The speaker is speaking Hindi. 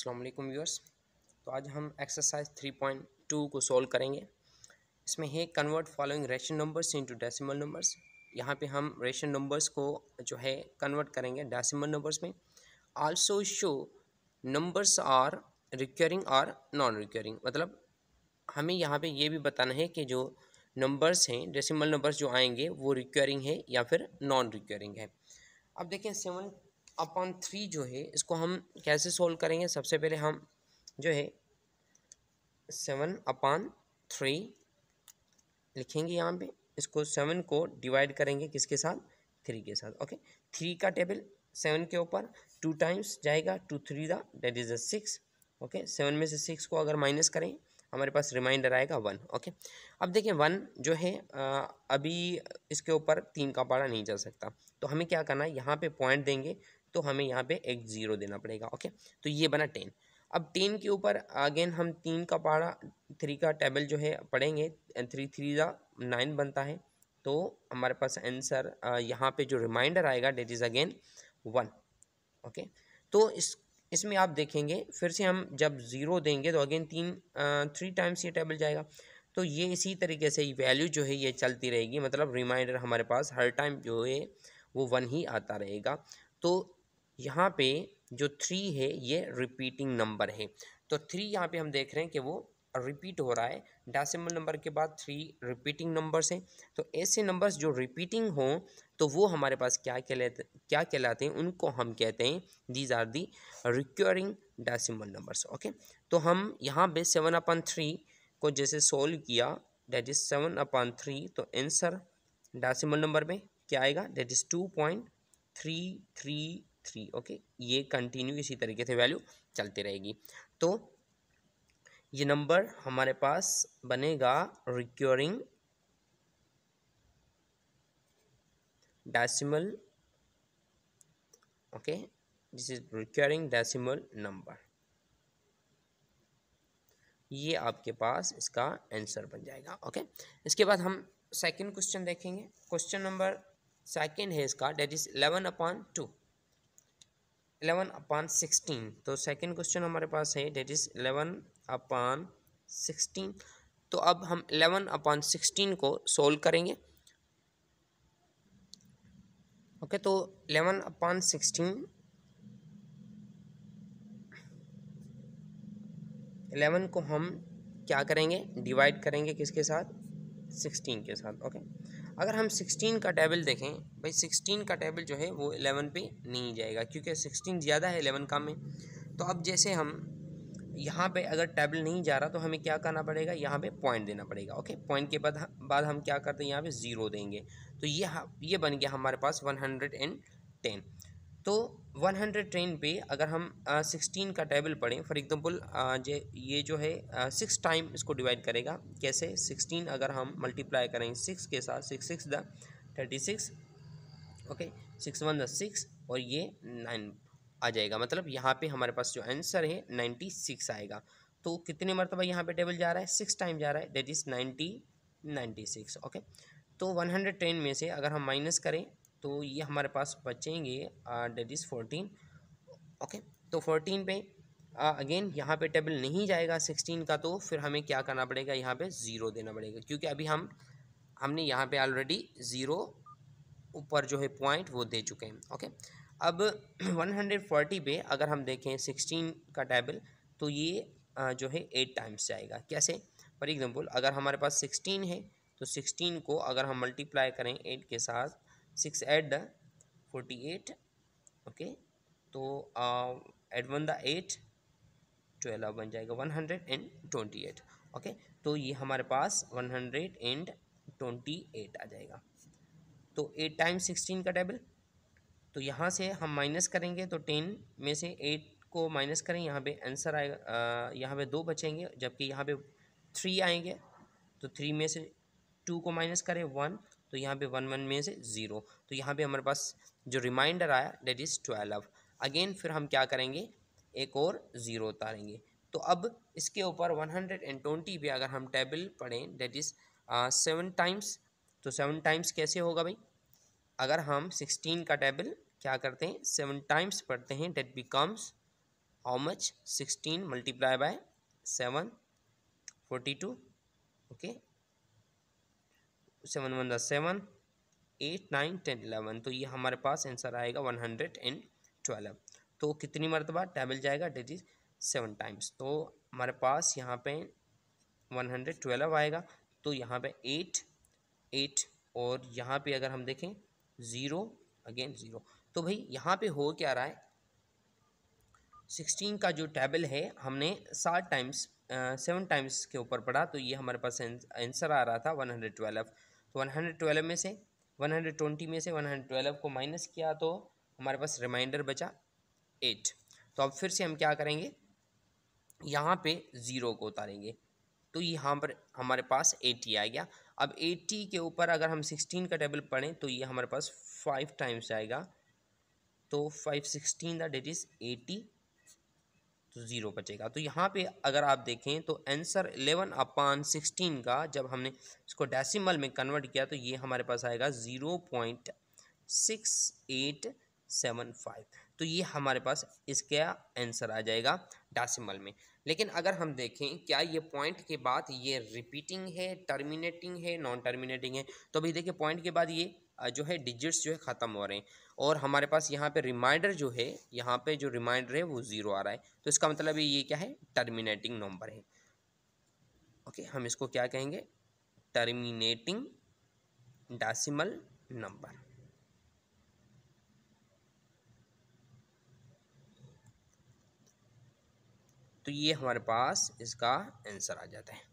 असलम व्यूअर्स तो आज हम एक्सरसाइज 3.2 को सॉल्व करेंगे इसमें है convert following rational numbers into decimal numbers यहाँ पे हम रेशन नंबर्स को जो है कन्वर्ट करेंगे डेसिमल नंबर्स में also show numbers are recurring or non recurring मतलब हमें यहाँ पे ये भी बताना है कि जो नंबर्स हैं डेसिमल नंबर्स जो आएंगे वो रिक्योरिंग है या फिर नॉन रिक्योरिंग है अब देखें सेवन अपॉन थ्री जो है इसको हम कैसे सोल्व करेंगे सबसे पहले हम जो है सेवन अपॉन थ्री लिखेंगे यहाँ पे इसको सेवन को डिवाइड करेंगे किसके साथ थ्री के साथ ओके थ्री का टेबल सेवन के ऊपर टू टाइम्स जाएगा two three the that is the six okay seven में से सिक्स को अगर माइनस करें हमारे पास रिमाइंडर आएगा वन ओके अब देखें वन जो है अभी इसके ऊपर तीन का पारा नहीं जा सकता तो हमें क्या करना है यहाँ पे पॉइंट देंगे तो हमें यहाँ पे एक ज़ीरो देना पड़ेगा ओके तो ये बना टेन अब टेन के ऊपर अगेन हम तीन का पारा थ्री का टेबल जो है पढ़ेंगे थ्री थ्री ज़ा नाइन बनता है तो हमारे पास आंसर यहाँ पे जो रिमाइंडर आएगा that is again one okay तो इस इसमें आप देखेंगे फिर से हम जब ज़ीरो देंगे तो अगेन तीन थ्री टाइम्स ये टेबल जाएगा तो ये इसी तरीके से वैल्यू जो है ये चलती रहेगी मतलब रिमाइंडर हमारे पास हर टाइम जो है वो वन ही आता रहेगा तो यहाँ पे जो थ्री है ये रिपीटिंग नंबर है तो थ्री यहाँ पे हम देख रहे हैं कि वो रिपीट हो रहा है डेसिमल नंबर के बाद थ्री रिपीटिंग नंबर्स हैं तो ऐसे नंबर्स जो रिपीटिंग हों तो वो हमारे पास क्या कहलाते क्या कहलाते हैं उनको हम कहते हैं these are the recurring decimal numbers okay तो हम यहाँ पे सेवन अपन थ्री को जैसे सोल्व किया that is seven upon three तो आंसर डेसिमल नंबर में क्या आएगा that is two point three three three okay ये कंटिन्यू इसी तरीके से वैल्यू चलती रहेगी तो ये नंबर हमारे पास बनेगा recurring decimal okay this is recurring decimal number ये आपके पास इसका आंसर बन जाएगा ओके इसके बाद हम सेकंड क्वेश्चन देखेंगे क्वेश्चन नंबर सेकंड है इसका that is eleven upon two eleven upon sixteen तो सेकंड क्वेश्चन हमारे पास है that is eleven upon sixteen तो अब हम इलेवन अपान सिक्सटीन को सोल्व करेंगे ओके तो इलेवन अपान सिक्सटीन इलेवन को हम क्या करेंगे डिवाइड करेंगे किसके साथ सिक्सटीन के साथ ओके okay? अगर हम सिक्सटीन का टेबल देखें भाई सिक्सटीन का टेबल जो है वो एलेवन पे नहीं जाएगा क्योंकि सिक्सटीन ज़्यादा है एलेवन का में तो अब जैसे हम यहाँ पे अगर टेबल नहीं जा रहा तो हमें क्या करना पड़ेगा यहाँ पे पॉइंट देना पड़ेगा ओके पॉइंट के बाद बाद हम क्या करते हैं यहाँ पे ज़ीरो देंगे तो ये ये बन गया हमारे पास वन हंड्रेड एंड टेन तो वन हंड्रेड ट्रेन पे अगर हम सिक्सटीन का टेबल पढ़ें फॉर एग्जांपल जे ये जो है सिक्स टाइम इसको डिवाइड करेगा कैसे सिक्सटीन अगर हम मल्टीप्लाई करें सिक्स के साथ six six the thirty six okay six one the six और ये नाइन आ जाएगा मतलब यहाँ पे हमारे पास जो आंसर है नाइन्टी सिक्स आएगा तो कितने मरतबा यहाँ पे टेबल जा रहा है सिक्स टाइम जा रहा है that is ninety ninety six okay तो वन हंड्रेड ट्रेन में से अगर हम माइनस करें तो ये हमारे पास बचेंगे डेट इज़ फोर्टीन ओके तो फोर्टीन पे अगेन यहाँ पे टेबल नहीं जाएगा सिक्सटीन का तो फिर हमें क्या करना पड़ेगा यहाँ पे ज़ीरो देना पड़ेगा क्योंकि अभी हम हमने यहाँ पे ऑलरेडी ज़ीरो ऊपर जो है पॉइंट वो दे चुके हैं ओके अब वन हंड्रेड फोर्टी पे अगर हम देखें सिक्सटीन का टेबल तो ये जो है एट टाइम्स जाएगा कैसे फॉर एग्ज़ाम्पल अगर हमारे पास सिक्सटीन है तो सिक्सटीन को अगर हम मल्टीप्लाई करें एट के साथ six eight the forty eight okay तो eight one the eight twelve बन जाएगा one hundred and twenty eight okay तो ये हमारे पास one hundred and twenty eight आ जाएगा तो एट टाइम सिक्सटीन का टेबल तो यहाँ से हम माइनस करेंगे तो टेन में से एट को माइनस करें यहाँ पे आंसर आएगा यहाँ पे दो बचेंगे जबकि यहाँ पे थ्री आएंगे तो थ्री में से टू को माइनस करें वन तो यहाँ पे वन वन में से ज़ीरो तो यहाँ पे हमारे पास जो रिमाइंडर आया डेट इज़ ट्वेल्व अगेन फिर हम क्या करेंगे एक और ज़ीरो उतारेंगे तो अब इसके ऊपर वन हंड्रेड एंड ट्वेंटी पे अगर हम टेबल पढ़ें डेट इज़ सेवन टाइम्स तो सेवन टाइम्स कैसे होगा भाई अगर हम सिक्सटीन का टेबल क्या करते हैं सेवन टाइम्स पढ़ते हैं that becomes how much sixteen multiply by seven forty two okay seven one the seven eight nine ten eleven तो ये हमारे पास आंसर आएगा वन हंड्रेड एंड ट्वेल्व तो कितनी मरतबा टेबल जाएगा डेट इज़ सेवन टाइम्स तो हमारे पास यहाँ पे वन हंड्रेड ट्वेल्व आएगा तो यहाँ पे एट एट और यहाँ पे अगर हम देखें ज़ीरो अगेन ज़ीरो तो भाई यहाँ पे हो क्या रहा है सिक्सटीन का जो टेबल है हमने सात टाइम्स सेवन टाइम्स के ऊपर पढ़ा तो ये हमारे पास आंसर आ रहा था वन हंड्रेड ट्वेल्व तो 112 में से 120 में से 112 को माइनस किया तो हमारे पास रिमाइंडर बचा एट तो अब फिर से हम क्या करेंगे यहाँ पे ज़ीरो को उतारेंगे तो यहाँ पर हमारे पास एटी आ गया अब एटी के ऊपर अगर हम सिक्सटीन का टेबल पढ़ें तो ये हमारे पास फाइव टाइम्स आएगा तो five sixteen that is eighty तो ज़ीरो बचेगा तो यहाँ पे अगर आप देखें तो आंसर एलेवन अपान सिक्सटीन का जब हमने इसको डेसिमल में कन्वर्ट किया तो ये हमारे पास आएगा zero point six eight seven five तो ये हमारे पास इसका आंसर आ जाएगा डेसिमल में लेकिन अगर हम देखें क्या ये पॉइंट के बाद ये रिपीटिंग है टर्मिनेटिंग है नॉन टर्मिनेटिंग है तो अभी देखिए पॉइंट के बाद ये जो है डिजिट्स जो है ख़त्म हो रहे हैं और हमारे पास यहाँ पे रिमाइंडर जो है यहाँ पे जो रिमाइंडर है वो ज़ीरो आ रहा है तो इसका मतलब ये क्या है टर्मिनेटिंग नंबर है ओके हम इसको क्या कहेंगे टर्मिनेटिंग डेसिमल नंबर तो ये हमारे पास इसका आंसर आ जाता है